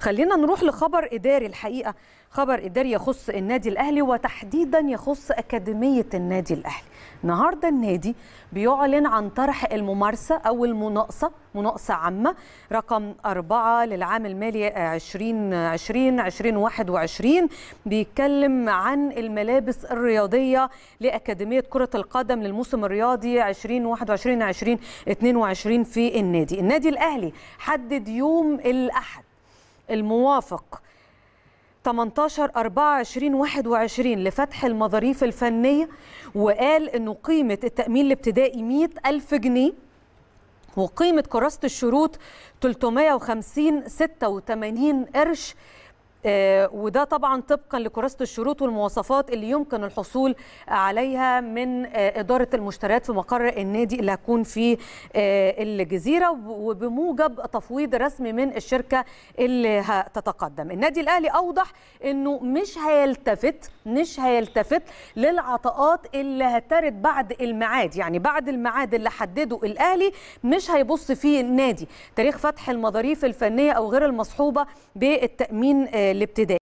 خلينا نروح لخبر اداري الحقيقه خبر اداري يخص النادي الاهلي وتحديدا يخص اكاديميه النادي الاهلي النهارده النادي بيعلن عن طرح الممارسه او المناقصه مناقصه عامه رقم أربعة للعام المالي 2020 2021 بيتكلم عن الملابس الرياضيه لاكاديميه كره القدم للموسم الرياضي 2021 2022 في النادي النادي الاهلي حدد يوم الاحد الموافق 18 4 2021 لفتح المظاريف الفنيه وقال انه قيمه التامين الابتدائي 100000 جنيه وقيمه كراسه الشروط 350 86 قرش آه، وده طبعا طبقا لكراسه الشروط والمواصفات اللي يمكن الحصول عليها من آه، اداره المشتريات في مقر النادي اللي هتكون في آه، الجزيره وبموجب تفويض رسمي من الشركه اللي هتتقدم النادي الاهلي اوضح انه مش هيلتفت مش هيلتفت للعطاءات اللي هترد بعد الميعاد يعني بعد الميعاد اللي حدده الاهلي مش هيبص فيه النادي تاريخ فتح المظاريف الفنيه او غير المصحوبه بالتامين ಲಿಪ್ತಿದೆ